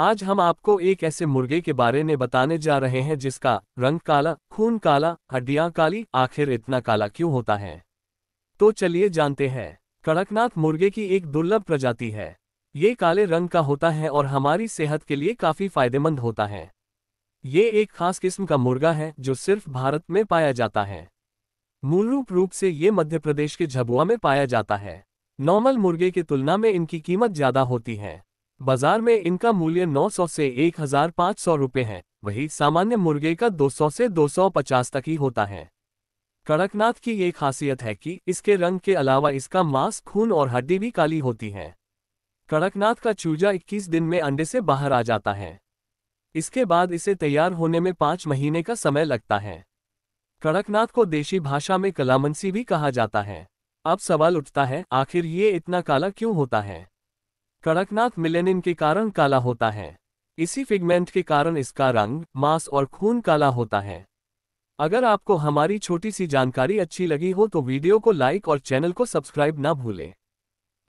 आज हम आपको एक ऐसे मुर्गे के बारे में बताने जा रहे हैं जिसका रंग काला खून काला हड्डियां काली आखिर इतना काला क्यों होता है तो चलिए जानते हैं कड़कनाथ मुर्गे की एक दुर्लभ प्रजाति है ये काले रंग का होता है और हमारी सेहत के लिए काफी फायदेमंद होता है ये एक खास किस्म का मुर्गा है जो सिर्फ भारत में पाया जाता है मूलरूप रूप से ये मध्य प्रदेश के झबुआ में पाया जाता है नॉर्मल मुर्गे की तुलना में इनकी कीमत ज्यादा होती है बाजार में इनका मूल्य 900 से 1500 रुपए है वही सामान्य मुर्गे का 200 से 250 तक ही होता है कड़कनाथ की ये खासियत है कि इसके रंग के अलावा इसका मांस खून और हड्डी भी काली होती है कड़कनाथ का चूजा 21 दिन में अंडे से बाहर आ जाता है इसके बाद इसे तैयार होने में पाँच महीने का समय लगता है कड़कनाथ को देशी भाषा में कलामंसी भी कहा जाता है अब सवाल उठता है आखिर ये इतना काला क्यों होता है कड़कनाथ मिलेनिन के कारण काला होता है इसी फिगमेंट के कारण इसका रंग मांस और खून काला होता है अगर आपको हमारी छोटी सी जानकारी अच्छी लगी हो तो वीडियो को लाइक और चैनल को सब्सक्राइब ना भूलें